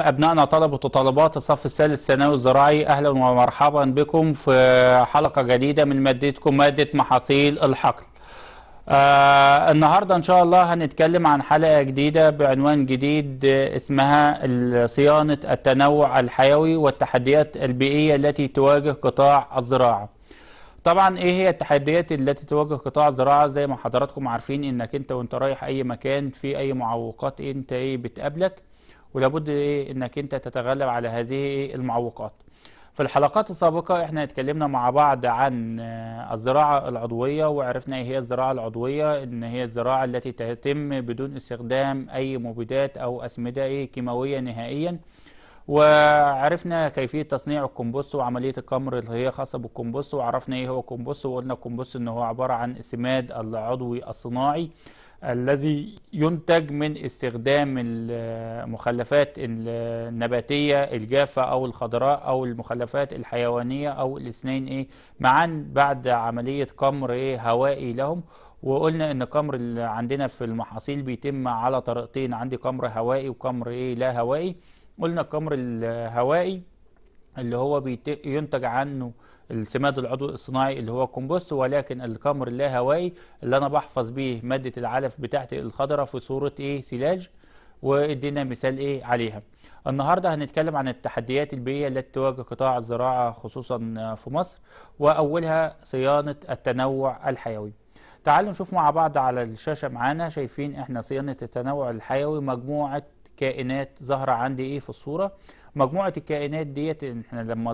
أبنائنا طلبة وطالبات الصف الثالث الثانوي الزراعي أهلا ومرحبا بكم في حلقة جديدة من مادتكم مادة محاصيل الحقل آه النهاردة إن شاء الله هنتكلم عن حلقة جديدة بعنوان جديد اسمها صيانة التنوع الحيوي والتحديات البيئية التي تواجه قطاع الزراعة طبعا ايه هي التحديات التي تواجه قطاع الزراعه زي ما حضراتكم عارفين انك انت وانت رايح اي مكان في اي معوقات انت ايه بتقابلك ولابد ايه انك انت تتغلب على هذه المعوقات في الحلقات السابقة احنا اتكلمنا مع بعض عن آه، الزراعة العضوية وعرفنا ايه هي الزراعة العضوية ان هي الزراعة التي تتم بدون استخدام اي مبيدات او اسمدة ايه كيماوية نهائيا وعرفنا كيفية تصنيع الكمبوست وعملية الكمر اللي هي خاصة بالكمبوست وعرفنا ايه هو الكمبوست وقلنا الكمبوست ان هو عبارة عن السماد العضوي الصناعي الذي ينتج من استخدام المخلفات النباتية الجافة أو الخضراء أو المخلفات الحيوانية أو الاثنين إيه معا بعد عملية قمر إيه هوائي لهم وقلنا ان قمر اللي عندنا في المحاصيل بيتم على طريقتين عندي قمر هوائي وقمر ايه لا هوائي قلنا القمر الهوائي اللي هو ينتج عنه السماد العضوي الصناعي اللي هو الكمبوست ولكن الكمر اللاهوائي هوائي اللي انا بحفظ بيه ماده العلف بتاعتي الخضراء في صوره ايه سيلاج وادينا مثال ايه عليها النهارده هنتكلم عن التحديات البيئيه التي تواجه قطاع الزراعه خصوصا في مصر واولها صيانه التنوع الحيوي تعالوا نشوف مع بعض على الشاشه معانا شايفين احنا صيانه التنوع الحيوي مجموعه كائنات ظاهره عندي ايه في الصوره مجموعه الكائنات ديت احنا لما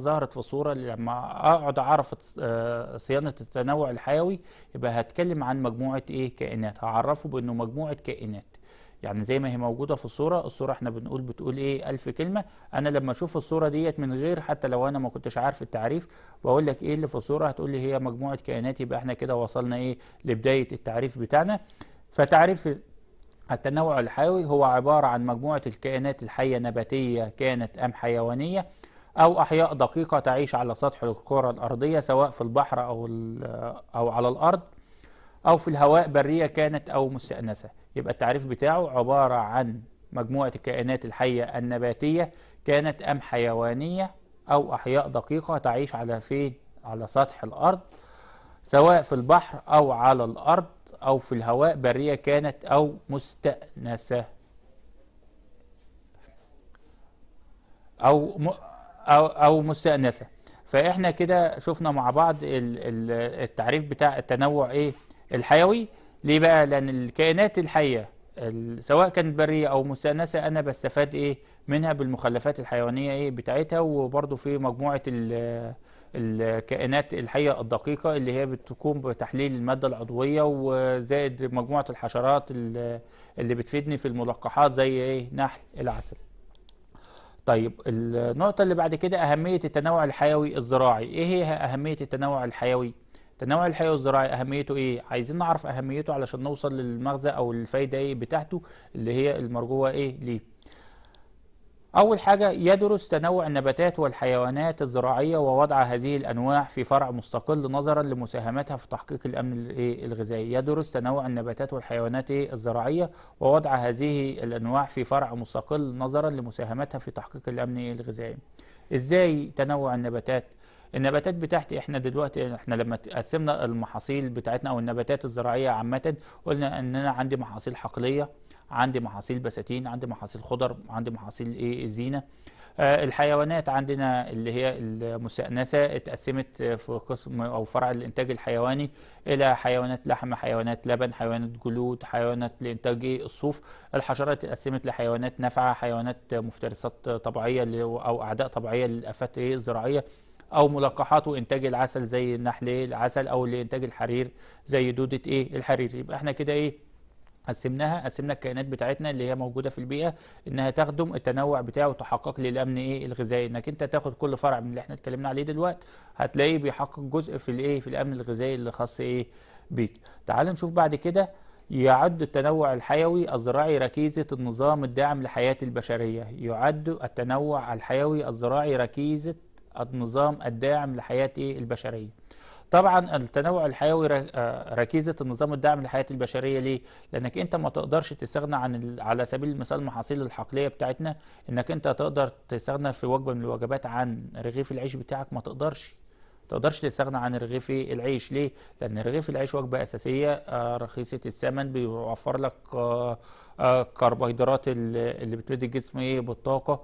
ظهرت في الصوره لما اقعد اعرف آه، صيانه التنوع الحيوي يبقى هتكلم عن مجموعه ايه كائنات هعرفه بانه مجموعه كائنات يعني زي ما هي موجودة في الصورة الصورة احنا بنقول بتقول ايه ألف كلمة أنا لما أشوف الصورة ديت من غير حتى لو أنا ما كنتش عارف التعريف وأقول لك ايه اللي في الصورة هتقول لي هي مجموعة كائنات يبقى احنا كده وصلنا ايه لبداية التعريف بتاعنا فتعريف التنوع الحيوي هو عبارة عن مجموعة الكائنات الحية نباتية كانت أم حيوانية أو أحياء دقيقة تعيش على سطح الكرة الأرضية سواء في البحر أو, أو على الأرض أو في الهواء برية كانت أو مستأنسة يبقى التعريف بتاعه عبارة عن مجموعة الكائنات الحية النباتية كانت أم حيوانية أو أحياء دقيقة تعيش على فين على سطح الأرض سواء في البحر أو على الأرض أو في الهواء برية كانت أو مستأنسة أو م أو, أو مستأنسة فإحنا كده شفنا مع بعض التعريف بتاع التنوع إيه الحيوي ليه بقى لأن الكائنات الحية سواء كانت برية أو مستأنسة أنا بستفاد إيه منها بالمخلفات الحيوانية إيه بتاعتها وبرضه في مجموعة الـ الكائنات الحية الدقيقة اللي هي بتقوم بتحليل المادة العضوية وزائد مجموعة الحشرات اللي بتفيدني في الملقحات زي ايه نحل العسل طيب النقطة اللي بعد كده أهمية التنوع الحيوي الزراعي إيه هي أهمية التنوع الحيوي؟ التنوع الحيوي الزراعي أهميته إيه؟ عايزين نعرف أهميته علشان نوصل للمغزى أو الفايدة إيه بتاعته اللي هي المرجوة إيه ليه؟ أول حاجة يدرس تنوع النباتات والحيوانات الزراعية ووضع هذه الأنواع في فرع مستقل نظرا لمساهمتها في تحقيق الأمن إيه، الغذائي يدرس تنوع النباتات والحيوانات الزراعية ووضع هذه الأنواع في فرع مستقل نظرا لمساهمتها في تحقيق الأمن الغذائي إزاي تنوع النباتات؟ النباتات بتاعتي احنا دلوقتي احنا لما قسمنا المحاصيل بتاعتنا او النباتات الزراعيه عامه قلنا ان انا عندي محاصيل حقليه عندي محاصيل بساتين عندي محاصيل خضر عندي محاصيل ايه الزينه آه، الحيوانات عندنا اللي هي المستأنسة اتقسمت آه، في قسم أو فرع الإنتاج الحيواني إلى حيوانات لحم حيوانات لبن حيوانات جلود حيوانات لإنتاج إيه، الصوف الحشرات اتقسمت لحيوانات نافعة حيوانات مفترسات طبيعية أو أعداء طبيعية للآفات إيه، الزراعية او ملقحات وانتاج العسل زي النحل إيه، العسل او لانتاج الحرير زي دوده ايه الحرير يبقى احنا كده ايه قسمناها قسمنا الكائنات بتاعتنا اللي هي موجوده في البيئه انها تخدم التنوع بتاعه وتحقق لي الامن ايه الغذائي انك انت تاخد كل فرع من اللي احنا اتكلمنا عليه دلوقتي هتلاقيه بيحقق جزء في الايه في الامن الغذائي اللي خاص ايه بيك تعال نشوف بعد كده يعد التنوع الحيوي الزراعي ركيزة النظام الداعم لحياة البشرية يعد التنوع الحيوي الزراعي ركيزة النظام الداعم لحياة إيه؟ البشرية طبعا التنوع الحيوي آه، ركيزه النظام الدعم للحياه البشريه ليه لانك انت ما تقدرش تستغنى عن ال... على سبيل المثال المحاصيل الحقليه بتاعتنا انك انت تقدر تستغنى في وجبه من الوجبات عن رغيف العيش بتاعك ما تقدرش تقدرش تستغنى عن رغيف العيش ليه لان رغيف العيش وجبه اساسيه آه، رخيصه الثمن بيوفر لك آه، كربوهيدرات اللي بتدي الجسم إيه؟ بالطاقه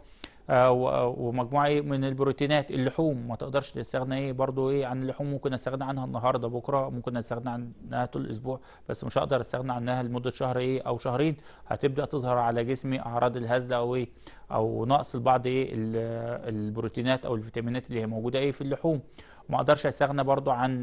آه، ومجموعه إيه من البروتينات اللحوم ما تقدرش تستغنى ايه برضو ايه عن اللحوم ممكن استغنى عنها النهارده بكره ممكن استغنى عنها طول الاسبوع بس مش هقدر استغنى عنها لمده شهر ايه او شهرين هتبدا تظهر على جسمي اعراض الهزله او ايه او نقص لبعض ايه البروتينات او الفيتامينات اللي هي موجوده ايه في اللحوم ما اقدرش استغنى برضو عن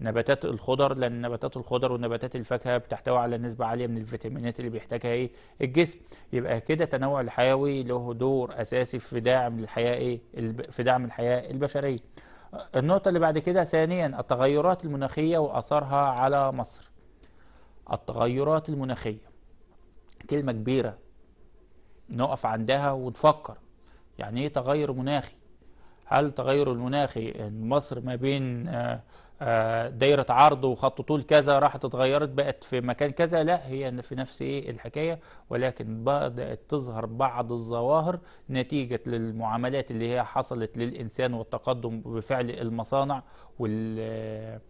نباتات الخضر لان نباتات الخضر ونباتات الفاكهه بتحتوي على نسبه عاليه من الفيتامينات اللي بيحتاجها ايه الجسم يبقى كده التنوع الحيوي له دور اساسي في دعم الحياه ايه في دعم الحياه البشريه النقطه اللي بعد كده ثانيا التغيرات المناخيه واثرها على مصر التغيرات المناخيه كلمه كبيره نقف عندها ونفكر يعني ايه تغير مناخي هل تغير المناخي ان مصر ما بين آه، آه، دايرة عرض وخط طول كذا راحت اتغيرت بقت في مكان كذا لا هي في نفس إيه الحكاية ولكن بدأت تظهر بعض الظواهر نتيجة للمعاملات اللي هي حصلت للإنسان والتقدم بفعل المصانع وال آه،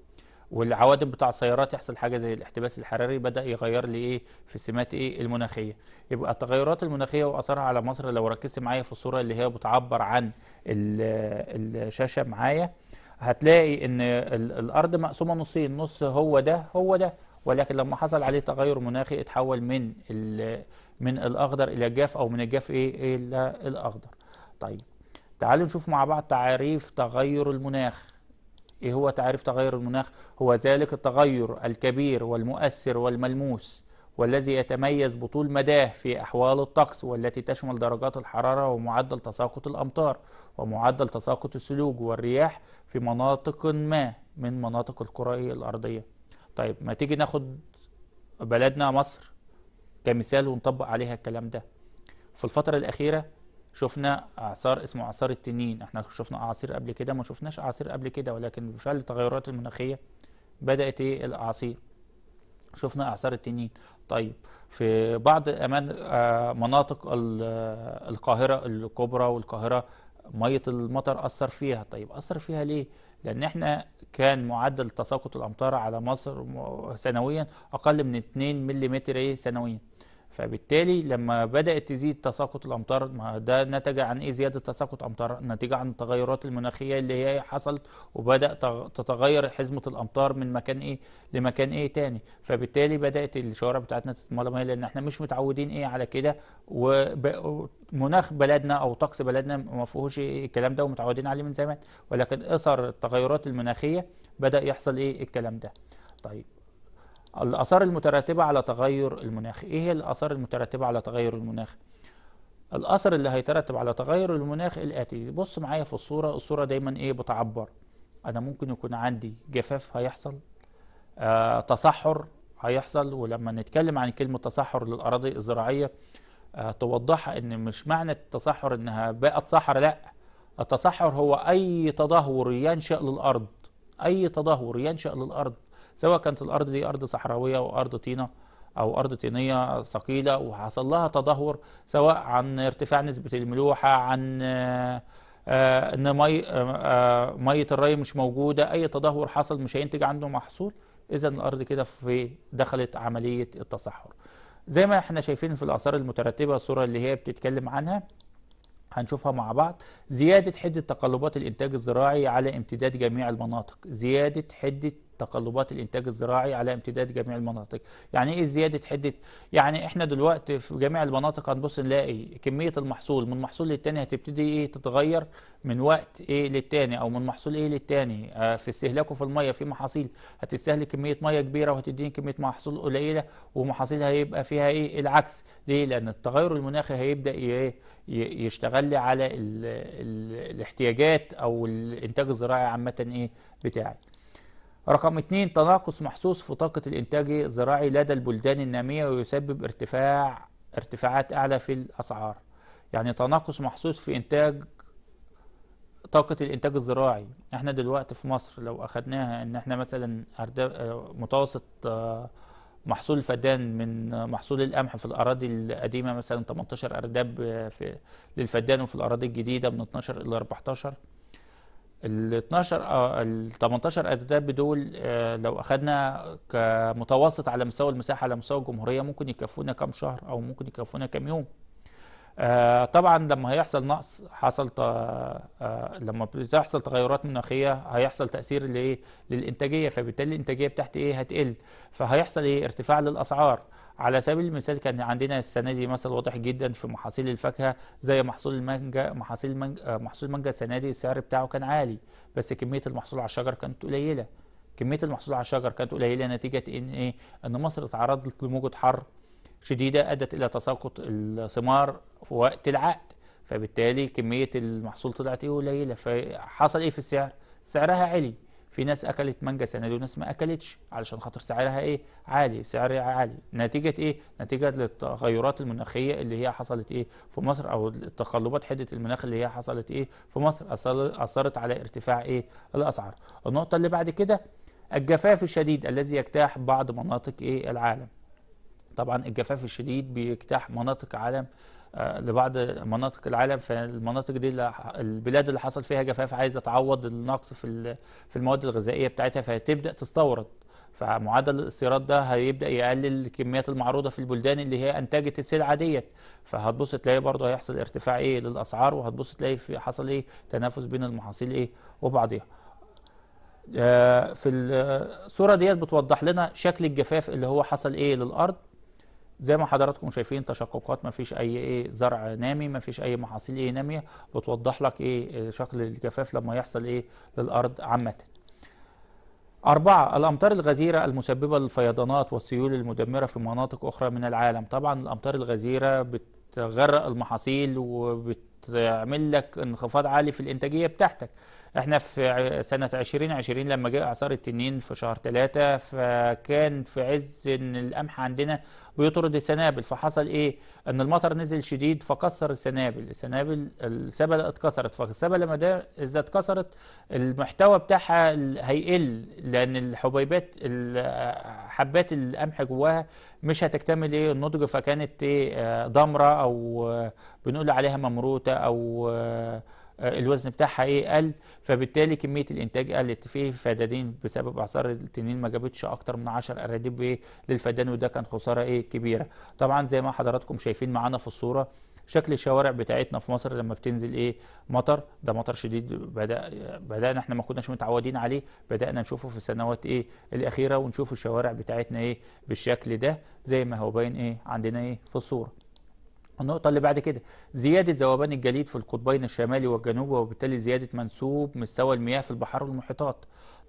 والعوادم بتاع السيارات يحصل حاجه زي الاحتباس الحراري بدا يغير لي ايه في السمات ايه المناخيه يبقى التغيرات المناخيه واثرها على مصر لو ركزت معايا في الصوره اللي هي بتعبر عن الشاشه معايا هتلاقي ان الارض مقسومه نصين نص هو ده هو ده ولكن لما حصل عليه تغير مناخي اتحول من من الاخضر الى الجاف او من الجاف ايه الى الاخضر طيب تعالوا نشوف مع بعض تعريف تغير المناخ إيه هو تعريف تغير المناخ هو ذلك التغير الكبير والمؤثر والملموس والذي يتميز بطول مداه في أحوال الطقس والتي تشمل درجات الحرارة ومعدل تساقط الأمطار ومعدل تساقط الثلوج والرياح في مناطق ما من مناطق الكرة الأرضية طيب ما تيجي ناخد بلدنا مصر كمثال ونطبق عليها الكلام ده في الفترة الأخيرة شفنا اعصار اسمه اعصار التنين احنا شفنا اعاصير قبل كده ما شفناش اعاصير قبل كده ولكن بفعل التغيرات المناخيه بدات ايه الاعاصير شفنا اعصار التنين طيب في بعض امان آه، مناطق القاهره الكبرى والقاهره ميه المطر اثر فيها طيب اثر فيها ليه لان احنا كان معدل تساقط الامطار على مصر سنويا اقل من 2 ملم ايه سنويا فبالتالي لما بدأت تزيد تساقط الأمطار ما ده نتج عن إيه زيادة تساقط أمطار نتيجة عن التغيرات المناخية اللي هي حصلت وبدأ تتغير حزمة الأمطار من مكان إيه لمكان إيه تاني فبالتالي بدأت الشوارع بتاعتنا تتملى مية لأن إحنا مش متعودين إيه على كده ومناخ بلدنا أو طقس بلدنا ما فيهوش الكلام ده ومتعودين عليه من زمان ولكن أثر التغيرات المناخية بدأ يحصل إيه الكلام ده طيب الآثار المترتبة على تغير المناخ إيه هي الآثار المترتبة على تغير المناخ الأثر اللي هيترتب على تغير المناخ الآتي بص معايا في الصورة الصورة دايما إيه بتعبر أنا ممكن يكون عندي جفاف هيحصل آه تصحر هيحصل ولما نتكلم عن كلمة تصحر للأراضي الزراعية آه توضحها إن مش معنى التصحر إنها بقت صحر لأ التصحر هو أي تدهور ينشأ للأرض أي تدهور ينشأ للأرض سواء كانت الارض دي ارض صحراويه او ارض طينه او ارض طينيه ثقيله وحصل لها تدهور سواء عن ارتفاع نسبه الملوحه عن آه، آه، ان مي آه، ميه الري مش موجوده اي تدهور حصل مش هينتج عنده محصول اذا الارض كده في دخلت عمليه التصحر زي ما احنا شايفين في الاثار المترتبه الصوره اللي هي بتتكلم عنها هنشوفها مع بعض زيادة حدة تقلبات الإنتاج الزراعي على امتداد جميع المناطق زيادة حدة تقلبات الانتاج الزراعي على امتداد جميع المناطق يعني ايه زياده حده يعني احنا دلوقتي في جميع المناطق هنبص نلاقي كميه المحصول من محصول للتاني هتبتدي ايه تتغير من وقت ايه للتاني او من محصول ايه للتاني آه في استهلاكه في الميه في محاصيل هتستهلك كميه ميه كبيره وهتديني كميه محصول قليله ومحاصيل هيبقى فيها ايه العكس ليه لان التغير المناخي هيبدا ايه يشتغل لي على الـ الـ الاحتياجات او الانتاج الزراعي عامه ايه بتاعي رقم اثنين تناقص محسوس في طاقة الإنتاج الزراعي لدى البلدان النامية ويسبب ارتفاع ارتفاعات أعلى في الأسعار يعني تناقص محسوس في إنتاج طاقة الإنتاج الزراعي احنا دلوقتي في مصر لو أخدناها إن احنا مثلا متوسط محصول الفدان من محصول القمح في الأراضي القديمة مثلا 18 أرداب في للفدان وفي الأراضي الجديدة من 12 إلى 14 ال 12 آه، ال 18 ارتداب دول لو اخذنا كمتوسط على مستوى المساحه على مستوى الجمهوريه ممكن يكفونا كام شهر او ممكن يكفونا كام يوم آه، طبعا لما هيحصل نقص حصل ت... آه، لما بتحصل تغيرات مناخيه هيحصل تاثير لايه للانتاجيه فبالتالي الانتاجيه بتاعت ايه هتقل فهيحصل ايه ارتفاع للاسعار على سبيل المثال كان عندنا السنه دي مثل واضح جدا في محاصيل الفاكهه زي محصول المانجا محاصيل المانجا آه، محصول المانجا السنه دي السعر بتاعه كان عالي بس كميه المحصول على الشجر كانت قليله كميه المحصول على الشجر كانت قليله نتيجه ان ايه ان مصر اتعرضت لموجه حر شديدة أدت إلى تساقط الثمار في وقت العقد فبالتالي كمية المحصول طلعت إيه قليلة فحصل إيه في السعر؟ سعرها عالي في ناس أكلت مانجا سنة وناس ما أكلتش علشان خاطر سعرها إيه؟ عالي سعرها عالي نتيجة إيه؟ نتيجة للتغيرات المناخية اللي هي حصلت إيه في مصر أو التقلبات حدة المناخ اللي هي حصلت إيه في مصر أثرت على ارتفاع إيه؟ الأسعار النقطة اللي بعد كده الجفاف الشديد الذي يجتاح بعض مناطق إيه العالم طبعا الجفاف الشديد بيجتاح مناطق عالم آه، لبعض مناطق العالم فالمناطق دي البلاد اللي حصل فيها جفاف عايزه تعوض النقص في في المواد الغذائيه بتاعتها فهتبدا تستورد فمعدل الاستيراد ده هيبدا يقلل الكميات المعروضه في البلدان اللي هي انتجت السلعه ديت فهتبص تلاقي برضه هيحصل ارتفاع ايه للاسعار وهتبص تلاقي في حصل ايه تنافس بين المحاصيل ايه وبعضها آه، في الصوره ديت بتوضح لنا شكل الجفاف اللي هو حصل ايه للارض زي ما حضراتكم شايفين تشققات ما فيش اي ايه زرع نامي ما فيش اي محاصيل ايه ناميه بتوضح لك ايه آه، شكل الجفاف لما يحصل ايه للارض عامه أربعة الأمطار الغزيرة المسببة للفيضانات والسيول المدمرة في مناطق أخرى من العالم طبعا الأمطار الغزيرة بتغرق المحاصيل وبتعمل لك انخفاض عالي في الإنتاجية بتاعتك احنا في سنة 2020 لما جاء اعصار التنين في شهر 3 فكان في عز ان القمح عندنا بيطرد السنابل فحصل ايه ان المطر نزل شديد فكسر السنابل السنابل السبلة اتكسرت فالسبلة لما ده اذا اتكسرت المحتوى بتاعها هيقل لان الحبيبات حبات القمح جواها مش هتكتمل ايه النضج فكانت ايه ضمرة آه، او آه، بنقول عليها ممروتة او آه، آه، الوزن بتاعها ايه قل فبالتالي كميه الانتاج قلت في فدادين بسبب اعصار التنين ما جابتش اكتر من 10 اراديب ايه للفدان وده كان خساره ايه كبيره طبعا زي ما حضراتكم شايفين معانا في الصوره شكل الشوارع بتاعتنا في مصر لما بتنزل ايه مطر ده مطر شديد بدا بدانا احنا ما كناش متعودين عليه بدانا نشوفه في السنوات ايه الاخيره ونشوف الشوارع بتاعتنا ايه بالشكل ده زي ما هو باين ايه عندنا ايه في الصوره النقطة اللي بعد كده زيادة ذوبان الجليد في القطبين الشمالي والجنوبي وبالتالي زيادة منسوب مستوى المياه في البحار والمحيطات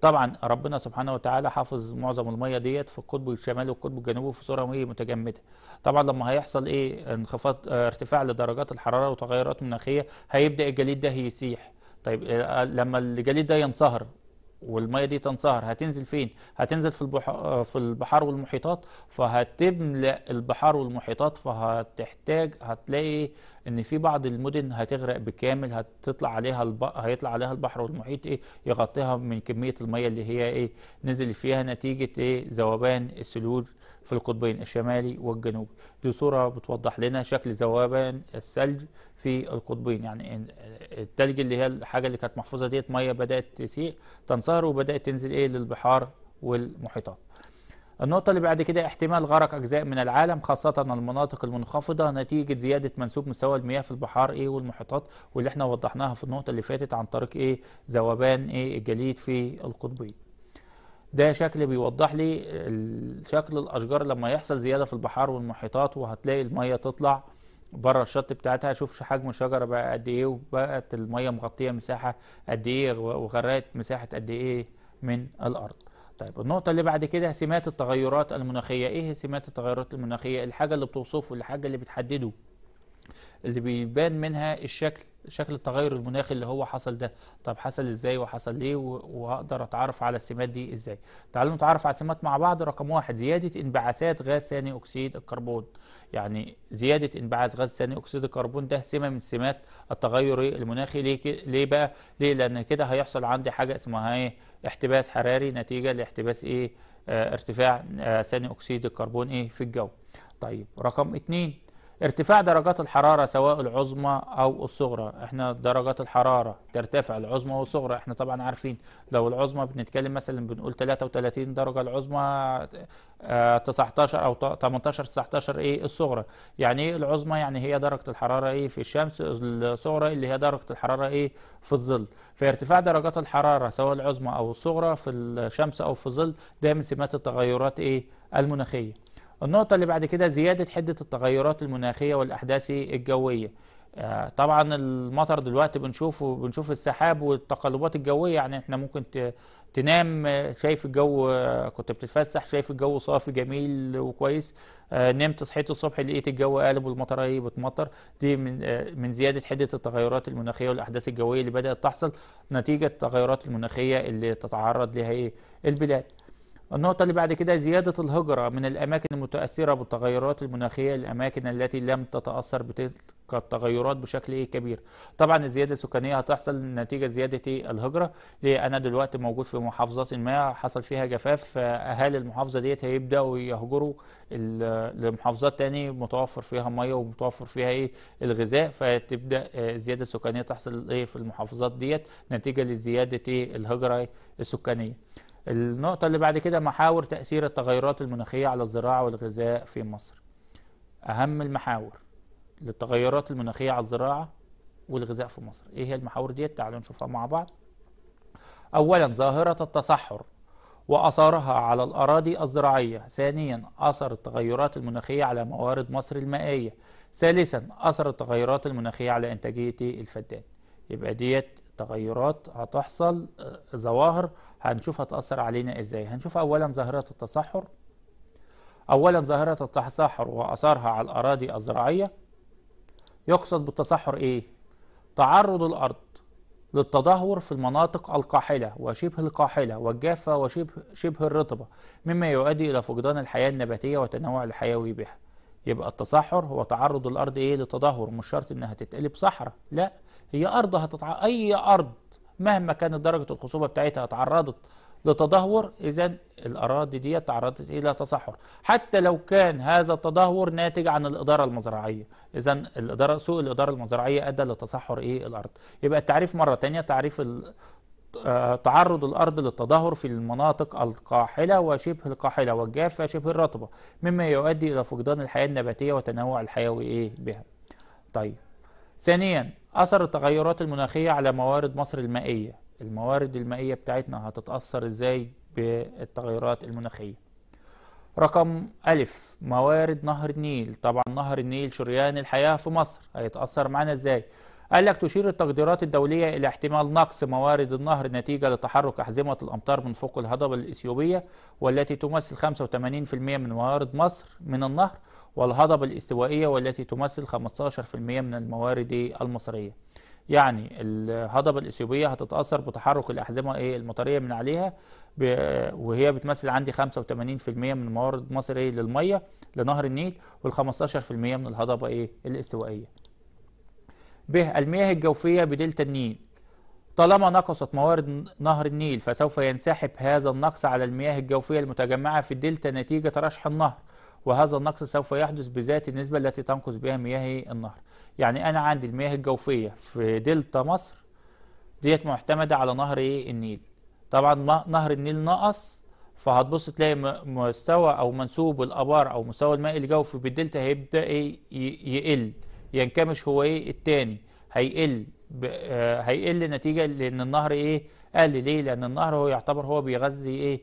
طبعا ربنا سبحانه وتعالى حافظ معظم المياه ديت في القطب الشمالي والقطب الجنوبي في صورة وهي متجمدة طبعا لما هيحصل ايه انخفاض اه ارتفاع لدرجات الحرارة وتغيرات مناخية هيبدأ الجليد ده يسيح طيب آه، لما الجليد ده ينصهر والميه دي تنصهر هتنزل فين هتنزل في البحار في البحار والمحيطات فهتملا البحار والمحيطات فهتحتاج هتلاقي ان في بعض المدن هتغرق بكامل هتطلع عليها الب... هيطلع عليها البحر والمحيط ايه يغطيها من كميه الميه اللي هي ايه نزل فيها نتيجه ايه ذوبان الثلوج في القطبين الشمالي والجنوبي دي صورة بتوضح لنا شكل ذوبان الثلج في القطبين يعني الثلج اللي هي الحاجة اللي كانت محفوظة ديت مية بدأت تسيء تنصهر وبدأت تنزل ايه للبحار والمحيطات النقطة اللي بعد كده احتمال غرق أجزاء من العالم خاصة المناطق المنخفضة نتيجة زيادة منسوب مستوى المياه في البحار ايه والمحيطات واللي احنا وضحناها في النقطة اللي فاتت عن طريق ايه ذوبان ايه الجليد في القطبين ده شكل بيوضح لي شكل الاشجار لما يحصل زياده في البحار والمحيطات وهتلاقي الميه تطلع بره الشط بتاعتها شوف حجم الشجره بقى قد ايه وبقت الميه مغطيه مساحه قد ايه وغرقت مساحه قد ايه من الارض طيب النقطة اللي بعد كده سمات التغيرات المناخية، إيه هي سمات التغيرات المناخية؟ الحاجة اللي بتوصفه، الحاجة اللي بتحدده، اللي بيبان منها الشكل شكل التغير المناخي اللي هو حصل ده طب حصل ازاي وحصل ليه وهقدر اتعرف على السمات دي ازاي تعالوا نتعرف على السمات مع بعض رقم واحد زياده انبعاثات غاز ثاني اكسيد الكربون يعني زياده انبعاث غاز ثاني اكسيد الكربون ده سمه من سمات التغير المناخي ليه ليه بقى ليه لان كده هيحصل عندي حاجه اسمها ايه احتباس حراري نتيجه لاحتباس ايه اه ارتفاع آه، ثاني اكسيد الكربون ايه في الجو طيب رقم اتنين ارتفاع درجات الحرارة سواء العظمى أو الصغرى احنا درجات الحرارة ترتفع العظمى والصغرى احنا طبعا عارفين لو العظمى بنتكلم مثلا بنقول 33 درجة العظمى 19 آه، أو 18 19 ايه الصغرى يعني ايه العظمى يعني هي درجة الحرارة ايه في الشمس الصغرى اللي هي درجة الحرارة ايه في الظل فارتفاع درجات الحرارة سواء العظمى أو الصغرى في الشمس أو في الظل ده من سمات التغيرات ايه المناخية النقطة اللي بعد كده زيادة حدة التغيرات المناخية والأحداث الجوية آه، طبعا المطر دلوقتي بنشوفه بنشوف السحاب والتقلبات الجوية يعني احنا ممكن تنام آه، شايف الجو آه، كنت بتتفسح شايف الجو صافي جميل وكويس نمت صحيت الصبح لقيت الجو قالب ايه بتمطر دي من من زيادة حدة التغيرات المناخية والأحداث الجوية اللي بدأت تحصل نتيجة التغيرات المناخية اللي تتعرض لها ايه البلاد النقطة اللي بعد كده زيادة الهجرة من الأماكن المتأثرة بالتغيرات المناخية للأماكن التي لم تتأثر بتلك التغيرات بشكل كبير. طبعا الزيادة السكانية هتحصل نتيجة زيادة الهجرة لأن أنا دلوقتي موجود في محافظة ما حصل فيها جفاف فأهالي المحافظة ديت هيبدأوا يهجروا لمحافظات تاني متوفر فيها مية ومتوفر فيها إيه الغذاء فتبدأ آه، الزيادة السكانية تحصل إيه في المحافظات ديت نتيجة لزيادة إيه الهجرة السكانية. النقطة اللي بعد كده محاور تأثير التغيرات المناخية على الزراعة والغذاء في مصر أهم المحاور للتغيرات المناخية على الزراعة والغذاء في مصر إيه هي المحاور ديت تعالوا نشوفها مع بعض أولا ظاهرة التصحر وأثارها على الأراضي الزراعية ثانيا أثر التغيرات المناخية على موارد مصر المائية ثالثا أثر التغيرات المناخية على إنتاجية الفدان يبقى ديت تغيرات هتحصل آه، ظواهر هنشوف هتأثر علينا ازاي هنشوف اولا ظاهرة التصحر اولا ظاهرة التصحر واثارها على الاراضي الزراعية يقصد بالتصحر ايه تعرض الارض للتدهور في المناطق القاحلة وشبه القاحلة والجافة وشبه شبه الرطبة مما يؤدي إلى فقدان الحياة النباتية والتنوع الحيوي بها يبقى التصحر هو تعرض الأرض إيه للتدهور مش شرط إنها تتقلب صحراء لا هي أرض هتتع... أي أرض مهما كانت درجة الخصوبة بتاعتها اتعرضت لتدهور إذا الأراضي دي تعرضت إلى تصحر حتى لو كان هذا التدهور ناتج عن الإدارة المزرعية إذا الإدارة سوء الإدارة المزرعية أدى لتصحر إيه الأرض يبقى التعريف مرة ثانيه تعريف ال... آه، تعرض الأرض للتدهور في المناطق القاحلة وشبه القاحلة والجافة شبه الرطبة مما يؤدي إلى فقدان الحياة النباتية وتنوع الحيوي إيه بها طيب ثانيا أثر التغيرات المناخية على موارد مصر المائية الموارد المائية بتاعتنا هتتأثر إزاي بالتغيرات المناخية رقم ألف موارد نهر النيل طبعا نهر النيل شريان الحياة في مصر هيتأثر معانا إزاي قال لك تشير التقديرات الدولية إلى احتمال نقص موارد النهر نتيجة لتحرك أحزمة الأمطار من فوق الهضبة الإثيوبية والتي تمثل 85% من موارد مصر من النهر والهضبة الاستوائية والتي تمثل 15% من الموارد المصرية يعني الهضبة الإثيوبية هتتأثر بتحرك الأحزمة إيه المطرية من عليها وهي بتمثل عندي 85% من موارد مصر إيه للمية لنهر النيل وال15% من الهضبة إيه الاستوائية ب المياه الجوفية بدلتا النيل طالما نقصت موارد نهر النيل فسوف ينسحب هذا النقص على المياه الجوفية المتجمعة في الدلتا نتيجة رشح النهر وهذا النقص سوف يحدث بذات النسبة التي تنقص بها مياه النهر يعني أنا عندي المياه الجوفية في دلتا مصر ديت معتمدة على نهر إيه النيل طبعا نهر النيل نقص فهتبص تلاقي مستوى أو منسوب الآبار أو مستوى الماء الجوفي بالدلتا هيبدأ إيه يقل ينكمش هو إيه التاني هيقل آه، هيقل نتيجه لان النهر ايه قل ليه لان النهر هو يعتبر هو بيغذي ايه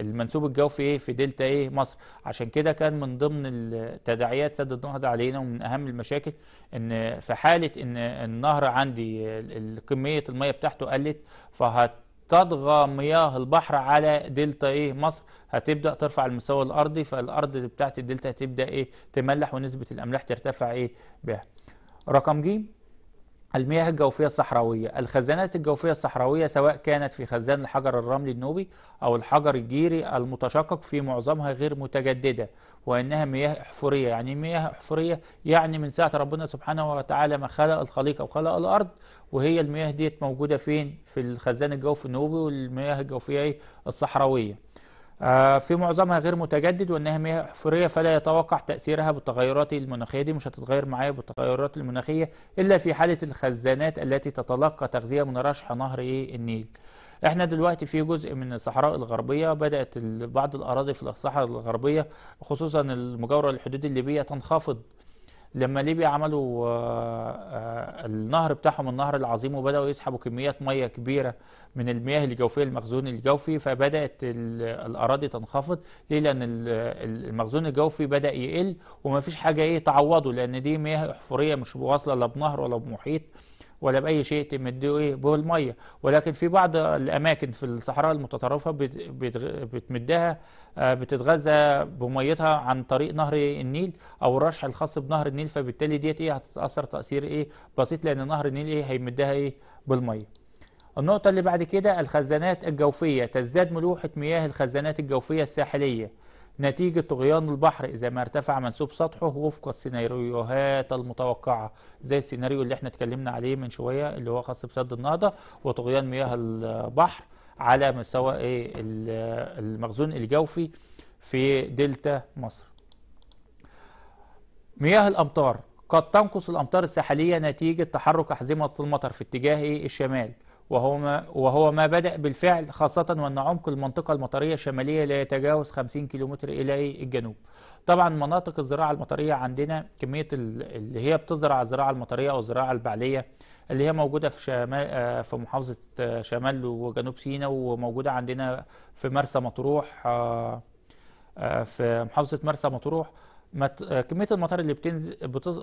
المنسوب الجوفي ايه في دلتا ايه مصر عشان كده كان من ضمن التداعيات سد النهضه علينا ومن اهم المشاكل ان في حاله ان النهر عندي كميه الميه بتاعته قلت فهت تضغى مياه البحر على دلتا ايه مصر هتبدا ترفع المستوى الارضي فالارض بتاعت الدلتا هتبدا ايه تملح ونسبه الاملاح ترتفع ايه بها رقم جيم المياه الجوفية الصحراوية الخزانات الجوفية الصحراوية سواء كانت في خزان الحجر الرملي النوبي أو الحجر الجيري المتشقق في معظمها غير متجددة وإنها مياه أحفورية يعني مياه أحفورية يعني من ساعة ربنا سبحانه وتعالى ما خلق الخليقة وخلق الأرض وهي المياه ديت موجودة فين في الخزان الجوفي النوبي والمياه الجوفية إيه؟ الصحراوية آه، في معظمها غير متجدد وانها مياه حفريه فلا يتوقع تاثيرها بالتغيرات المناخيه دي مش هتتغير معايا بالتغيرات المناخيه الا في حاله الخزانات التي تتلقى تغذيه من رشح نهر إيه؟ النيل احنا دلوقتي في جزء من الصحراء الغربيه بدات بعض الاراضي في الصحراء الغربيه خصوصا المجاوره للحدود الليبيه تنخفض لما ليبيا عملوا آه، آه، النهر بتاعهم النهر العظيم وبداوا يسحبوا كميات ميه كبيره من المياه الجوفيه المخزون الجوفي فبدات الاراضي تنخفض ليه لان المخزون الجوفي بدا يقل وما فيش حاجه ايه تعوضه لان دي مياه احفوريه مش واصله لا بنهر ولا بمحيط ولا بأي شيء تمدوه إيه بالمية ولكن في بعض الأماكن في الصحراء المتطرفة بتمدها آه، بتتغذى بميتها عن طريق نهر النيل أو الرشح الخاص بنهر النيل فبالتالي ديت إيه هتتأثر تأثير إيه بسيط لأن نهر النيل إيه هيمدها إيه بالمية النقطة اللي بعد كده الخزانات الجوفية تزداد ملوحة مياه الخزانات الجوفية الساحلية نتيجة طغيان البحر إذا ما ارتفع منسوب سطحه وفق السيناريوهات المتوقعة زي السيناريو اللي احنا اتكلمنا عليه من شوية اللي هو خاص بسد النهضة وطغيان مياه البحر على مستوى ايه المخزون الجوفي في دلتا مصر مياه الأمطار قد تنقص الأمطار الساحلية نتيجة تحرك أحزمة المطر في اتجاه إيه؟ الشمال وهو ما, وهو ما بدأ بالفعل خاصة وأن عمق المنطقة المطرية الشمالية لا يتجاوز 50 كيلومتر إلى الجنوب طبعا مناطق الزراعة المطرية عندنا كمية اللي هي بتزرع الزراعة المطرية أو الزراعة البعلية اللي هي موجودة في شمال آه، في محافظة آه، شمال وجنوب سيناء وموجودة عندنا في مرسى مطروح آه، في محافظة مرسى مطروح آه، كميه المطر اللي بتنزل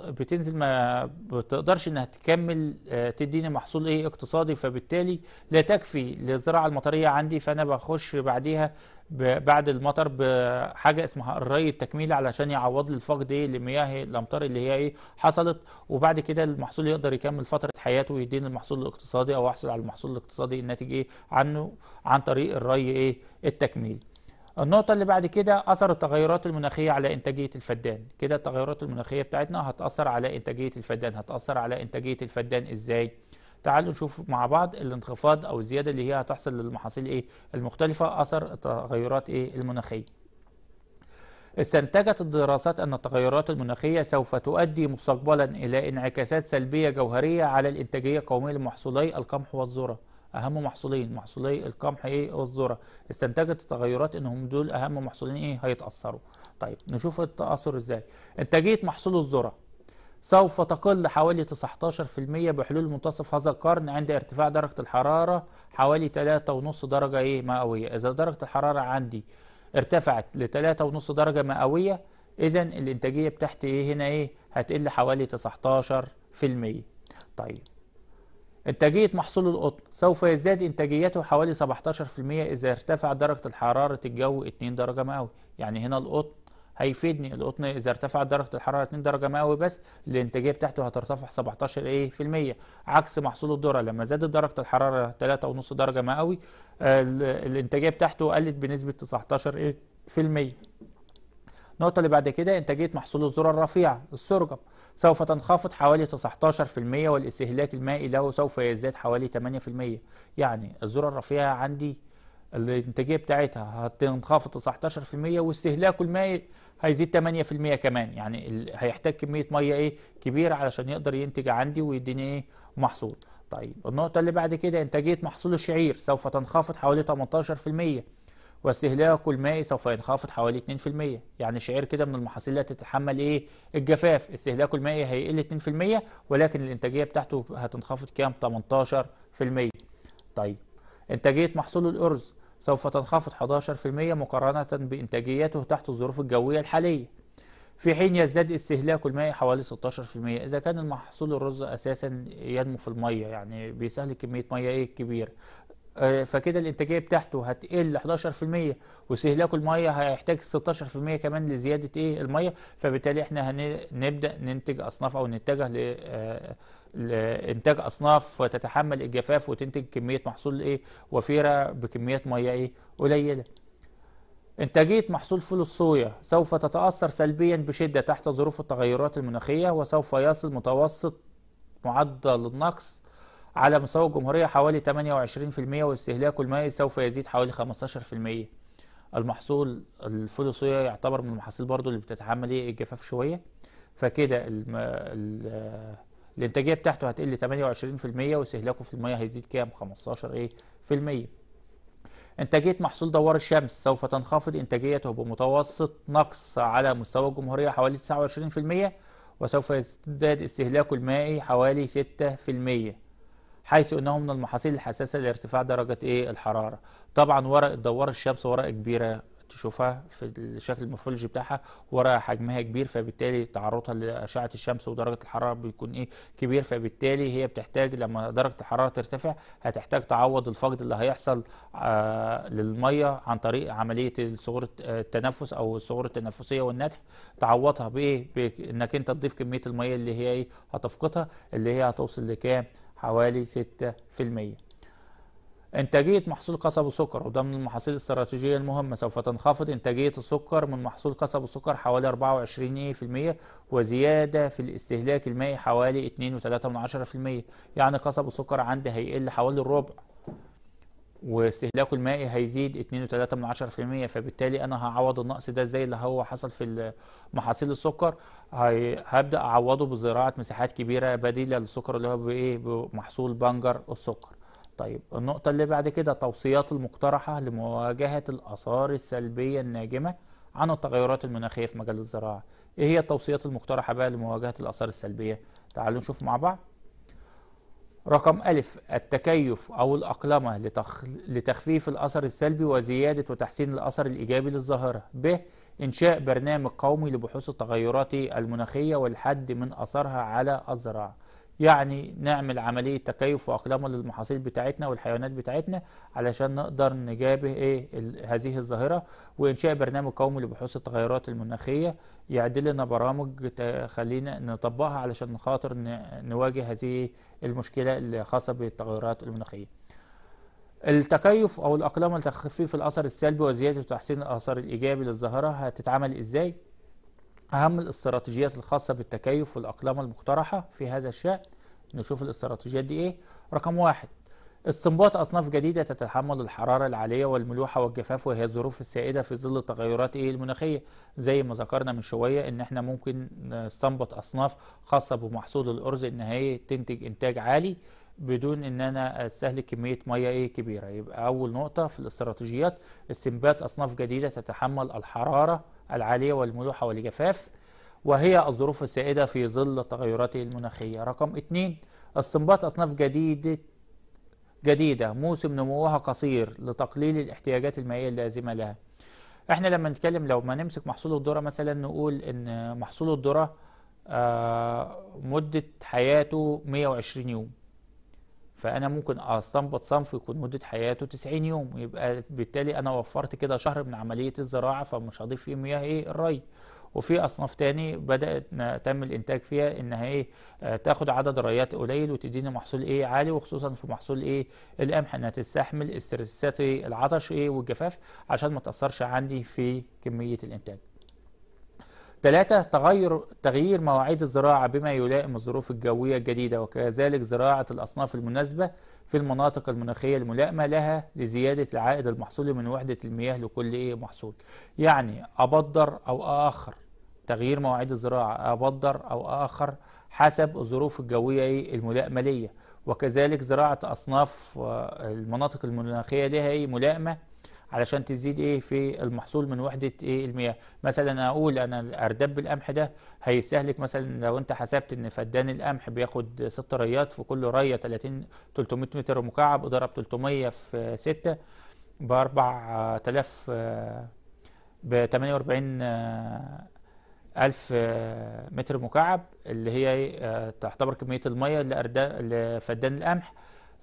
بتنزل ما بتقدرش انها تكمل آه، تديني محصول ايه اقتصادي فبالتالي لا تكفي للزراعه المطريه عندي فانا بخش بعديها بعد المطر بحاجه اسمها الري التكميلي علشان يعوض لي الفقد ايه لمياه الامطار اللي هي ايه حصلت وبعد كده المحصول يقدر يكمل فتره حياته ويديني المحصول الاقتصادي او احصل على المحصول الاقتصادي الناتج ايه عنه عن طريق الري ايه التكميلي النقطة اللي بعد كده أثر التغيرات المناخية على إنتاجية الفدان كده التغيرات المناخية بتاعتنا هتأثر على إنتاجية الفدان هتأثر على إنتاجية الفدان إزاي؟ تعالوا نشوف مع بعض الانخفاض أو الزيادة اللي هي هتحصل للمحاصيل إيه المختلفة أثر التغيرات إيه المناخية استنتجت الدراسات أن التغيرات المناخية سوف تؤدي مستقبلا إلى انعكاسات سلبية جوهرية على الإنتاجية القومية لمحصولي القمح والذرة اهم محصولين محصولي القمح ايه والذره استنتجت التغيرات انهم دول اهم محصولين ايه هيتاثروا طيب نشوف التاثر ازاي انتاجيه محصول الذره سوف تقل حوالي 19% بحلول منتصف هذا القرن عند ارتفاع درجة الحرارة حوالي 3.5 درجة ايه مئوية إذا درجة الحرارة عندي ارتفعت ل 3.5 درجة مئوية إذا الإنتاجية بتاعتي ايه هنا ايه هتقل حوالي 19% طيب إنتاجية محصول القطن سوف يزداد إنتاجيته حوالي 17% إذا ارتفع درجة حرارة الجو 2 درجة مئوية يعني هنا القطن هيفيدني القطن إذا ارتفعت درجة الحرارة 2 درجة مئوي بس الإنتاجية بتاعته هترتفع 17 إيه في المية عكس محصول الذرة لما زادت درجة الحرارة 3.5 درجة مئوي آه، الإنتاجية بتاعته قلت بنسبة 19 إيه في المية النقطة اللي بعد كده إنتاجية محصول الذرة الرفيعة السرجم سوف تنخفض حوالي 19% والاستهلاك المائي له سوف يزداد حوالي 8% يعني الذرة الرفيعة عندي الإنتاجية بتاعتها هتنخفض 19% واستهلاكه المائي هيزيد 8% كمان يعني هيحتاج كمية مية إيه كبيرة علشان يقدر ينتج عندي ويديني إيه محصول طيب النقطة اللي بعد كده إنتاجية محصول الشعير سوف تنخفض حوالي 18% واستهلاك الماء سوف ينخفض حوالي 2% يعني شعير كده من المحاصيل اللي هتتحمل ايه الجفاف استهلاك الماء هيقل 2% ولكن الانتاجيه بتاعته هتنخفض كام 18% طيب انتاجيه محصول الارز سوف تنخفض 11% مقارنه بانتاجيته تحت الظروف الجويه الحاليه في حين يزداد استهلاك الماء حوالي 16% إذا كان المحصول الرز أساسا ينمو في المية يعني بيستهلك كمية مية إيه كبيرة آه، فكده الانتاجيه بتاعته هتقل 11% واستهلاكه الميه هيحتاج 16% كمان لزياده ايه الميه فبالتالي احنا هنبدا ننتج اصناف او نتجه آه، لانتاج اصناف تتحمل الجفاف وتنتج كميه محصول ايه وفيره بكميات ميه ايه قليله إنتاجية محصول فول الصويا سوف تتأثر سلبيا بشدة تحت ظروف التغيرات المناخية وسوف يصل متوسط معدل النقص على مستوى الجمهورية حوالي 28% واستهلاك الماء سوف يزيد حوالي 15% المحصول الفول الصويا يعتبر من المحاصيل برضو اللي بتتحمل ايه، الجفاف شوية فكده الانتاجية بتاعته هتقل 28% واستهلاكه في المية هيزيد كام 15 ايه في المية انتاجية محصول دوار الشمس سوف تنخفض انتاجيته بمتوسط نقص على مستوى الجمهورية حوالي 29% وسوف يزداد استهلاكه المائي حوالي 6% حيث انه من المحاصيل الحساسه لارتفاع درجه ايه الحراره طبعا ورق الدوار الشمس ورقه كبيره تشوفها في الشكل المورفولوجي بتاعها ورقه حجمها كبير فبالتالي تعرضها لاشعه الشمس ودرجه الحراره بيكون ايه كبير فبالتالي هي بتحتاج لما درجه الحراره ترتفع هتحتاج تعوض الفقد اللي هيحصل آه، للميه عن طريق عمليه الصغور التنفس او الصغور التنفسيه والنتح تعوضها بايه بانك انت تضيف كميه الميه اللي هي ايه هتفقدها اللي هي هتوصل لكام حوالي 6% إنتاجية محصول قصب السكر وده من المحاصيل الاستراتيجية المهمة سوف تنخفض إنتاجية السكر من محصول قصب السكر حوالي 24% وزيادة في الاستهلاك المائي حوالي 2.3% يعني قصب السكر عندي هيقل حوالي الربع واستهلاكه المائي هيزيد 2.3% فبالتالي انا هعوض النقص ده زي اللي هو حصل في محاصيل السكر هبدا اعوضه بزراعه مساحات كبيره بديله للسكر اللي هو بايه بمحصول بنجر السكر طيب النقطه اللي بعد كده توصيات المقترحه لمواجهه الاثار السلبيه الناجمه عن التغيرات المناخيه في مجال الزراعه ايه هي التوصيات المقترحه بقى لمواجهه الاثار السلبيه تعالوا نشوف مع بعض رقم ألف التكيف أو الأقلمة لتخ... لتخفيف الأثر السلبي وزيادة وتحسين الأثر الإيجابي للظاهرة ب إنشاء برنامج قومي لبحوث التغيرات المناخية والحد من أثرها على الزراعة يعني نعمل عملية تكيف وأقلام للمحاصيل بتاعتنا والحيوانات بتاعتنا علشان نقدر نجابه إيه هذه الظاهرة وإنشاء برنامج قومي لبحوث التغيرات المناخية يعدل لنا برامج تخلينا نطبقها علشان خاطر نواجه هذه المشكلة الخاصة بالتغيرات المناخية التكيف أو الأقلام لتخفيف الأثر السلبي وزيادة وتحسين الأثر الإيجابي للظاهرة هتتعمل إزاي؟ أهم الاستراتيجيات الخاصة بالتكيف والأقلام المقترحة في هذا الشأن نشوف الاستراتيجيات دي إيه رقم واحد استنباط أصناف جديدة تتحمل الحرارة العالية والملوحة والجفاف وهي الظروف السائدة في ظل التغيرات إيه المناخية زي ما ذكرنا من شوية إن إحنا ممكن نستنبط أصناف خاصة بمحصول الأرز إن هي تنتج إنتاج عالي بدون ان انا استهلك كميه ميه ايه كبيره يبقى اول نقطه في الاستراتيجيات استنباط اصناف جديده تتحمل الحراره العالية والملوحة والجفاف وهي الظروف السائدة في ظل التغيرات المناخية رقم 2 استنباط أصناف جديدة جديدة موسم نموها قصير لتقليل الاحتياجات المائية اللازمة لها احنا لما نتكلم لو ما نمسك محصول الذرة مثلا نقول ان محصول الذرة آه، مدة حياته 120 يوم فانا ممكن استنبط صنف يكون مده حياته 90 يوم يبقى بالتالي انا وفرت كده شهر من عمليه الزراعه فمش هضيف فيه مياه ايه الري وفي اصناف تاني بدات تم الانتاج فيها انها ايه آه، تاخد عدد ريات قليل وتديني محصول ايه عالي وخصوصا في محصول ايه القمح انها تستحمل استرسات إيه، العطش ايه والجفاف عشان ما تاثرش عندي في كميه الانتاج ثلاثة تغير تغيير مواعيد الزراعة بما يلائم الظروف الجوية الجديدة وكذلك زراعة الأصناف المناسبة في المناطق المناخية الملائمة لها لزيادة العائد المحصولي من وحدة المياه لكل إيه محصول يعني أبدر أو أخر تغيير مواعيد الزراعة أبدر أو آخر حسب الظروف الجوية إيه الملائمة ليا وكذلك زراعة أصناف آه، المناطق المناخية لها إيه ملائمة علشان تزيد ايه في المحصول من وحده ايه المياه مثلا اقول انا اردب القمح ده هيستهلك مثلا لو انت حسبت ان فدان القمح بياخد 6 ريات في كل ريه 30 300 متر مكعب اضرب 300 في 6 ب 4000 ب 48 ألف آه، متر مكعب اللي هي إيه، آه، تعتبر كمية المية لفدان القمح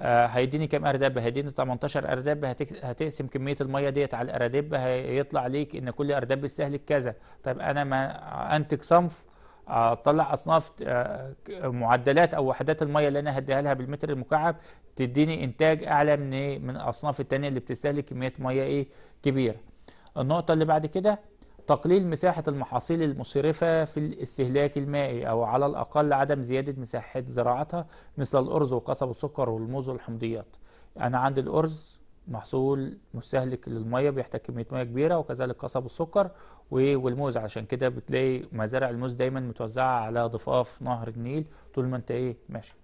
آه، هيديني كام ارداب هيديني 18 ارداب هتقسم كميه الميه ديت على الاردب هيطلع ليك ان كل اردب بيستهلك كذا طيب انا ما انتج صنف اطلع اصناف آه، معدلات او وحدات الميه اللي انا هديها لها بالمتر المكعب تديني انتاج اعلى من إيه؟ من الاصناف الثانيه اللي بتستهلك كميه ميه ايه كبيره النقطه اللي بعد كده تقليل مساحة المحاصيل المصرفة في الاستهلاك المائي أو على الأقل عدم زيادة مساحة زراعتها مثل الأرز وقصب السكر والموز والحمضيات أنا عندي الأرز محصول مستهلك للمية بيحتاج كمية مية كبيرة وكذلك قصب السكر والموز عشان كده بتلاقي مزارع الموز دايما متوزعة على ضفاف نهر النيل طول ما انت ايه ماشي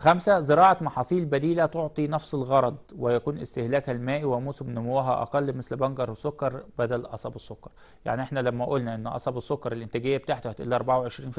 خمسة زراعة محاصيل بديلة تعطي نفس الغرض ويكون استهلاكها المائي وموسم نموها أقل مثل بنجر وسكر بدل قصب السكر يعني احنا لما قلنا ان قصب السكر الانتاجية بتاعته هتقل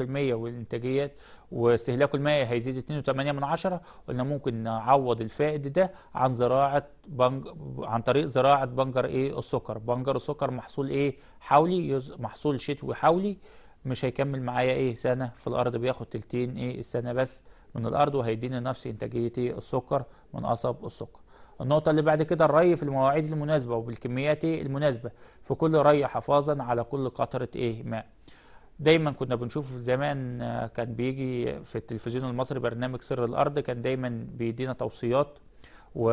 24% والإنتاجية واستهلاكه المائي هيزيد 2.8 من عشرة قلنا ممكن نعوض الفائد ده عن زراعة بنج... عن طريق زراعة بنجر ايه السكر بنجر السكر محصول ايه حولي يز... محصول شتوي حولي مش هيكمل معايا ايه سنة في الأرض بياخد تلتين ايه السنة بس من الارض وهيديني نفس انتاجيتي السكر من قصب السكر النقطة اللي بعد كده الري في المواعيد المناسبة وبالكميات المناسبة في كل ري حفاظا على كل قطرة ايه ماء دايما كنا بنشوف زمان آه، كان بيجي في التلفزيون المصري برنامج سر الارض كان دايما بيدينا توصيات و...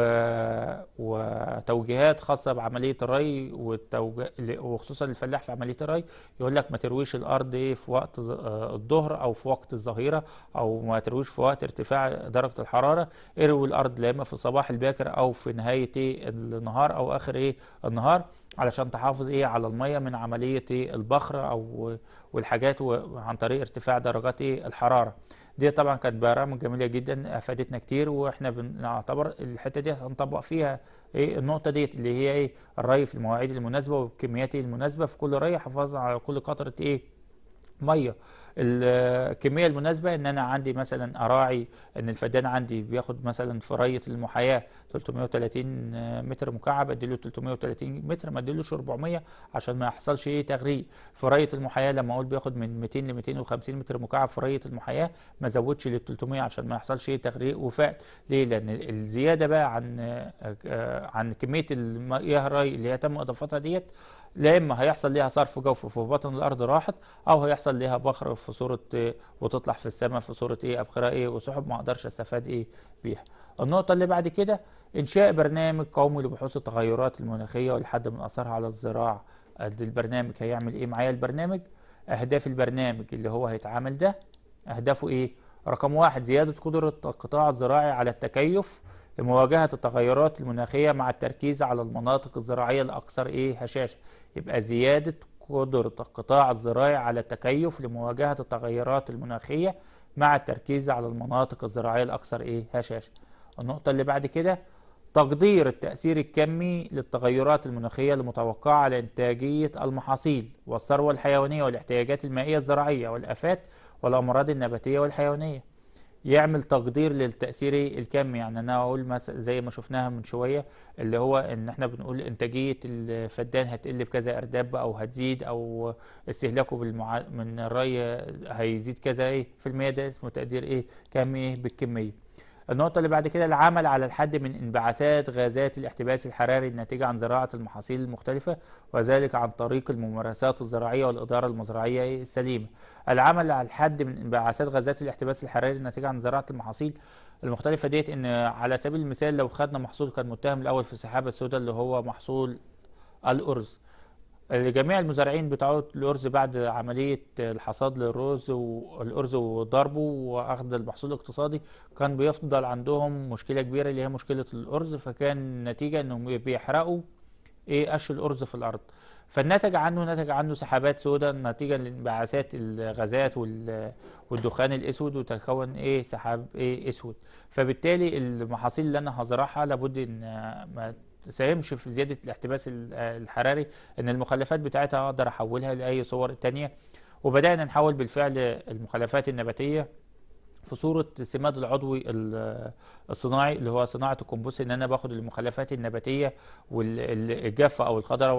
وتوجيهات خاصة بعملية الري والتوج... وخصوصا الفلاح في عملية الري يقول لك ما ترويش الأرض إيه في وقت آه، الظهر أو في وقت الظهيرة أو ما ترويش في وقت ارتفاع درجة الحرارة اروي الأرض لا إما في الصباح الباكر أو في نهاية إيه النهار أو آخر إيه النهار علشان تحافظ ايه على الميه من عمليه ايه البخر او والحاجات عن طريق ارتفاع درجات ايه الحراره دي طبعا كانت برامج جميله جدا افادتنا كتير واحنا بنعتبر الحته دي هنطبق فيها ايه النقطه ديت اللي هي ايه الري في المواعيد المناسبه وبكمياته المناسبه في كل ري حفاظا على كل قطره ايه ميه الكميه المناسبه ان انا عندي مثلا اراعي ان الفدان عندي بياخد مثلا في ريه المحياه 330 متر مكعب اديله 330 متر ما اديلوش 400 عشان ما يحصلش ايه تغريق في ريه المحياه لما اقول بياخد من 200 ل 250 متر مكعب في ريه المحياه ما ازودش لل 300 عشان ما يحصلش ايه تغريق وفات ليه لان الزياده بقى عن آه، عن كميه المياه الري اللي هي تم اضافتها ديت لا اما هيحصل ليها صرف جوف في بطن الارض راحت او هيحصل ليها بخر في صوره إيه، وتطلع في السماء في صوره ايه ابخره ايه وسحب ما اقدرش استفاد ايه بيها النقطه اللي بعد كده انشاء برنامج قومي لبحوث التغيرات المناخيه والحد من اثرها على الزراعه البرنامج هيعمل ايه معايا البرنامج اهداف البرنامج اللي هو هيتعامل ده اهدافه ايه رقم واحد زياده قدره القطاع الزراعي على التكيف لمواجهة التغيرات المناخية مع التركيز على المناطق الزراعية الأكثر إيه هشاشة يبقى زيادة قدرة القطاع الزراعي على التكيف لمواجهة التغيرات المناخية مع التركيز على المناطق الزراعية الأكثر إيه هشاشة النقطة اللي بعد كده تقدير التأثير الكمي للتغيرات المناخية المتوقعة على إنتاجية المحاصيل والثروة الحيوانية والاحتياجات المائية الزراعية والآفات والأمراض النباتية والحيوانية يعمل تقدير للتأثير الكمي يعني أنا أقول مثلا زي ما شفناها من شوية اللي هو إن إحنا بنقول إنتاجية الفدان هتقل بكذا أرداب أو هتزيد أو استهلاكه بالمع... من الري هيزيد كذا إيه في المية ده اسمه تقدير إيه كمي بالكمية النقطة اللي بعد كده العمل على الحد من انبعاثات غازات الاحتباس الحراري الناتجة عن زراعة المحاصيل المختلفة وذلك عن طريق الممارسات الزراعية والإدارة المزرعية السليمة العمل على الحد من انبعاثات غازات الاحتباس الحراري الناتجة عن زراعة المحاصيل المختلفة ديت إن على سبيل المثال لو خدنا محصول كان متهم الأول في السحابة السوداء اللي هو محصول الأرز لجميع المزارعين بتوع الأرز بعد عملية الحصاد للرز والأرز وضربه وأخذ المحصول الاقتصادي كان بيفضل عندهم مشكلة كبيرة اللي هي مشكلة الأرز فكان النتيجة إنهم بيحرقوا إيه قش الأرز في الأرض فالنتج عنه نتج عنه سحابات سوداء نتيجة لانبعاثات الغازات والدخان الأسود وتكون إيه سحاب إيه أسود فبالتالي المحاصيل اللي أنا هزرعها لابد إن ما تساهمش في زياده الاحتباس الحراري ان المخلفات بتاعتها اقدر احولها لاي صور تانية وبدانا نحول بالفعل المخلفات النباتيه في صورة السماد العضوي الصناعي اللي هو صناعة الكمبوس ان انا باخد المخلفات النباتية والجافة او الخضرة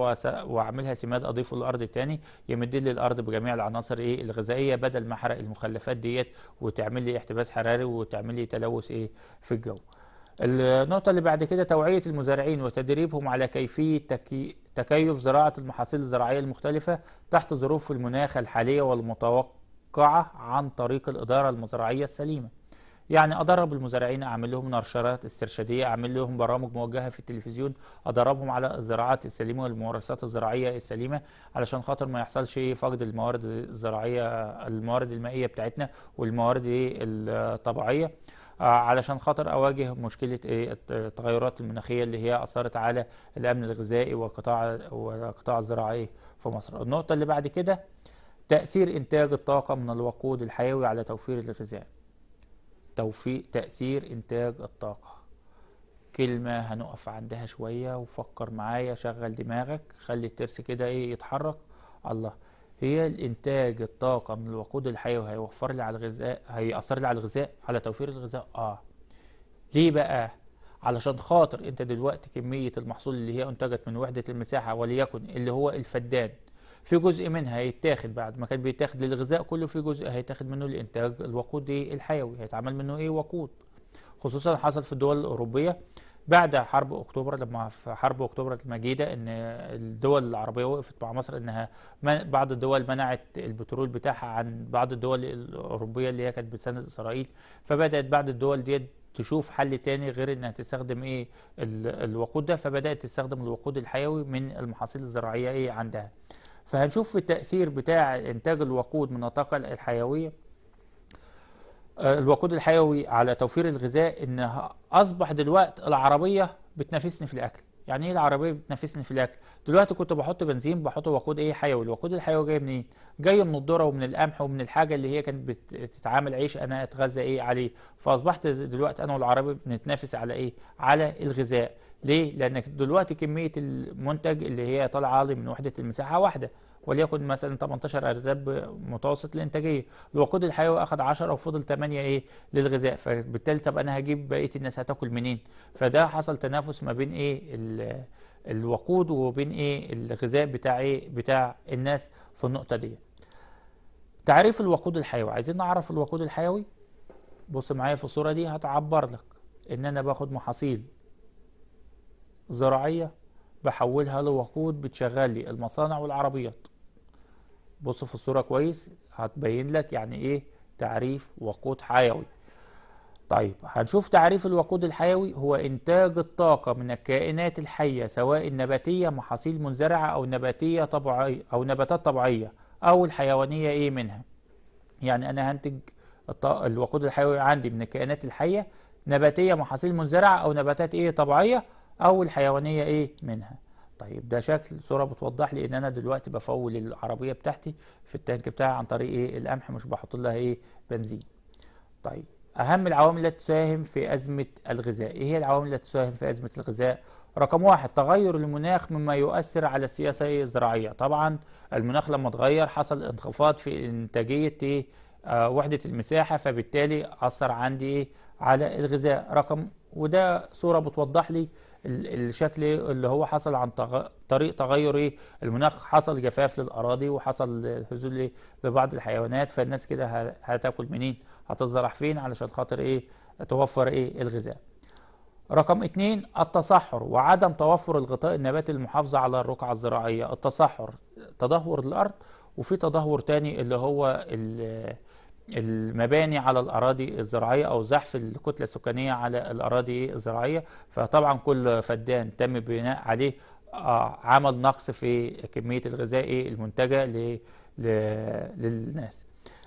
واعملها سماد اضيفه للارض تاني يمد لي الارض بجميع العناصر ايه الغذائية بدل ما احرق المخلفات ديت وتعمل لي احتباس حراري وتعمل لي تلوث ايه في الجو. النقطة اللي بعد كده توعية المزارعين وتدريبهم على كيفية تكيف زراعة المحاصيل الزراعية المختلفة تحت ظروف المناخ الحالية والمتوقعة عن طريق الإدارة المزرعية السليمة يعني أدرب المزارعين أعمل لهم نشرات استرشادية أعمل لهم برامج موجهة في التلفزيون أدربهم على الزراعات السليمة والممارسات الزراعية السليمة علشان خاطر ما يحصلش إيه، فقد الموارد الزراعية الموارد المائية بتاعتنا والموارد الطبيعية آه، علشان خاطر اواجه مشكله ايه التغيرات المناخيه اللي هي اثرت على الامن الغذائي والقطاع والقطاع الزراعي في مصر النقطه اللي بعد كده تاثير انتاج الطاقه من الوقود الحيوي على توفير الغذاء توفير تاثير انتاج الطاقه كلمة هنقف عندها شوية وفكر معايا شغل دماغك خلي الترس كده ايه يتحرك الله هي الانتاج الطاقة من الوقود الحيوي هيوفر لي على الغذاء هيأثر لي على الغذاء على توفير الغذاء اه ليه بقى علشان خاطر انت دلوقتي كمية المحصول اللي هي انتجت من وحدة المساحة وليكن اللي هو الفدان في جزء منها هيتاخد بعد ما كان بيتاخد للغذاء كله في جزء هيتاخد منه الانتاج الوقود الحيوي هيتعمل منه ايه وقود خصوصا حصل في الدول الاوروبية بعد حرب اكتوبر لما في حرب اكتوبر المجيده ان الدول العربيه وقفت مع مصر انها بعض الدول منعت البترول بتاعها عن بعض الدول الاوروبيه اللي هي كانت بتساند اسرائيل فبدات بعض الدول ديت تشوف حل تاني غير انها تستخدم ايه الوقود ده فبدات تستخدم الوقود الحيوي من المحاصيل الزراعيه ايه عندها فهنشوف التاثير بتاع انتاج الوقود من الطاقه الحيويه الوقود الحيوي على توفير الغذاء ان اصبح دلوقت العربيه بتنافسني في الاكل يعني ايه العربيه بتنافسني في الاكل دلوقتي كنت بحط بنزين بحط وقود ايه حيوي الوقود الحيوي جاي منين إيه؟ جاي من الذره ومن القمح ومن الحاجه اللي هي كانت بتتعامل عيش انا اتغذى ايه عليه فاصبحت دلوقتي انا والعربيه بنتنافس على ايه على الغذاء ليه لان دلوقتي كميه المنتج اللي هي طالعه لي من وحده المساحه واحده وليكن مثلا 18 أرداب متوسط الإنتاجية الوقود الحيوي أخد 10 وفضل 8 إيه للغذاء فبالتالي طب أنا هجيب بقية الناس هتاكل منين فده حصل تنافس ما بين إيه الوقود وبين إيه الغذاء بتاع إيه بتاع الناس في النقطة دي تعريف الوقود الحيوي عايزين نعرف الوقود الحيوي بص معايا في الصورة دي هتعبر لك إن أنا باخد محاصيل زراعية بحولها لوقود بتشغل لي المصانع والعربيات بص في الصورة كويس هتبين لك يعني ايه تعريف وقود حيوي طيب هنشوف تعريف الوقود الحيوي هو إنتاج الطاقة من الكائنات الحية سواء النباتية محاصيل منزرعة أو نباتية طبيعية أو نباتات طبيعية أو الحيوانية إيه منها يعني أنا هنتج الوقود الحيوي عندي من الكائنات الحية نباتية محاصيل منزرعة أو نباتات إيه طبيعية أو الحيوانية إيه منها طيب ده شكل صوره بتوضح لي ان انا دلوقتي بفول العربيه بتاعتي في التانك بتاعها عن طريق ايه القمح مش بحط لها ايه بنزين طيب اهم العوامل اللي تساهم في ازمه الغذاء ايه هي العوامل اللي تساهم في ازمه الغذاء رقم واحد تغير المناخ مما يؤثر على السياسه الزراعيه طبعا المناخ لما اتغير حصل انخفاض في انتاجيه ايه آه وحده المساحه فبالتالي اثر عندي ايه على الغذاء رقم وده صوره بتوضح لي الشكل اللي هو حصل عن طريق تغير ايه المناخ حصل جفاف للاراضي وحصل هزول إيه؟ لبعض الحيوانات فالناس كده هتاكل منين هتتزرع فين علشان خاطر ايه توفر ايه الغذاء رقم اتنين التصحر وعدم توفر الغطاء النباتي للمحافظة على الرقعة الزراعية التصحر تدهور الأرض وفي تدهور تاني اللي هو المباني على الأراضي الزراعية أو زحف الكتلة السكانية على الأراضي الزراعية فطبعا كل فدان تم بناء عليه آه، عمل نقص في كمية الغذاء المنتجة للناس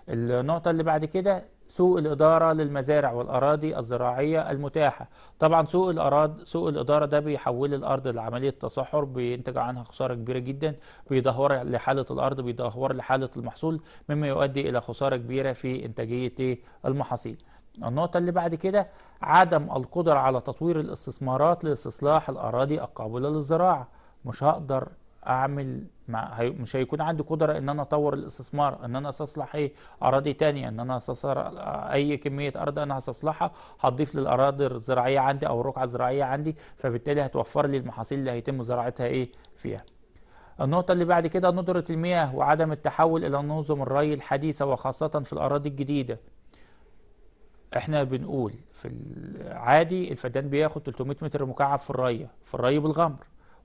النقطة اللي بعد كده سوء الإدارة للمزارع والأراضي الزراعية المتاحة طبعا سوء الاراضي سوء الإدارة ده بيحول الأرض لعملية تصحر بينتج عنها خسارة كبيرة جدا بيدهور لحالة الأرض بيدهور لحالة المحصول مما يؤدي إلى خسارة كبيرة في إنتاجية المحاصيل النقطة اللي بعد كده عدم القدرة على تطوير الاستثمارات لاستصلاح الأراضي القابلة للزراعة مش هقدر اعمل مع مش هيكون عندي قدره ان انا اطور الاستثمار ان انا استصلح ايه اراضي تانية ان انا استصلح اي كميه ارض انا هستصلحها هضيف للاراضي الزراعيه عندي او الرقعه الزراعيه عندي فبالتالي هتوفر لي المحاصيل اللي هيتم زراعتها ايه فيها النقطة اللي بعد كده ندرة المياه وعدم التحول إلى نظم الري الحديثة وخاصة في الأراضي الجديدة احنا بنقول في العادي الفدان بياخد 300 متر مكعب في الرية في الري بالغمر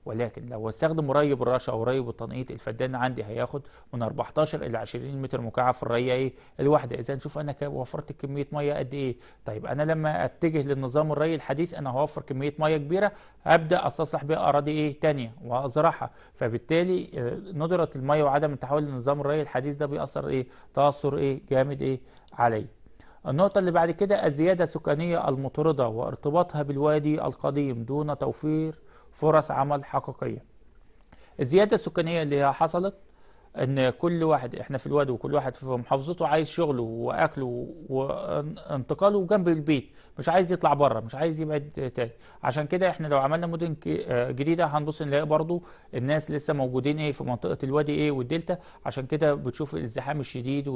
ولكن لو استخدم ري بالرشه او ري بالتنقيط الفدان عندي هياخد من 14 الى 20 متر مكعب في الريه ايه الواحده اذا شوف انا وفرت كميه ميه قد ايه طيب انا لما اتجه للنظام الري الحديث انا هوفر كميه ميه كبيره ابدا استصلح بيها اراضي ايه ثانيه وازرعها فبالتالي آه، ندره الميه وعدم التحول لنظام الري الحديث ده بيأثر ايه تأثر ايه جامد ايه علي النقطة اللي بعد كده الزيادة السكانية المطردة وارتباطها بالوادي القديم دون توفير فرص عمل حقيقية الزيادة السكانية اللي حصلت ان كل واحد احنا في الواد وكل واحد في محافظته عايز شغله واكله وانتقاله جنب البيت مش عايز يطلع بره مش عايز يبعد تاني عشان كده احنا لو عملنا مدن آه، جديده هنبص نلاقي برضو الناس لسه موجودين ايه في منطقه الوادي ايه والدلتا عشان كده بتشوف الازدحام الشديد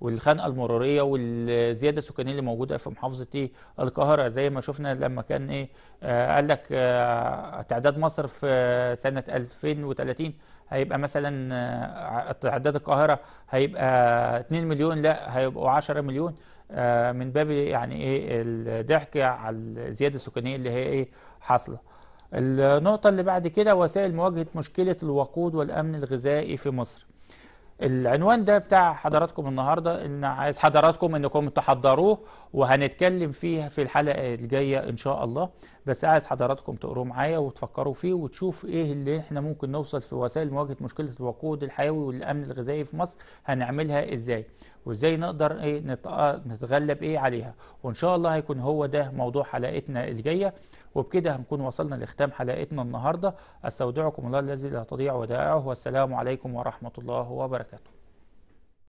والخنقه المروريه والزياده السكانيه اللي موجوده في محافظه ايه القاهره زي ما شفنا لما كان ايه آه، قال لك آه، تعداد مصر في سنه 2030 هيبقى مثلا تعداد آه، القاهره هيبقى 2 مليون لا هيبقوا 10 مليون آه، من باب يعني ايه الضحك على الزياده السكانيه اللي هي ايه حاصله النقطه اللي بعد كده وسائل مواجهه مشكله الوقود والامن الغذائي في مصر العنوان ده بتاع حضراتكم النهارده ان عايز حضراتكم انكم تحضروه وهنتكلم فيه في الحلقه الجايه ان شاء الله بس عايز حضراتكم تقروا معايا وتفكروا فيه وتشوف ايه اللي احنا ممكن نوصل في وسائل مواجهه مشكله الوقود الحيوي والامن الغذائي في مصر هنعملها ازاي وازاي نقدر ايه آه، نتغلب ايه عليها وان شاء الله هيكون هو ده موضوع حلقتنا الجايه وبكده هنكون وصلنا لختام حلقتنا النهارده استودعكم الله الذي لا تضيع ودائعه والسلام عليكم ورحمه الله وبركاته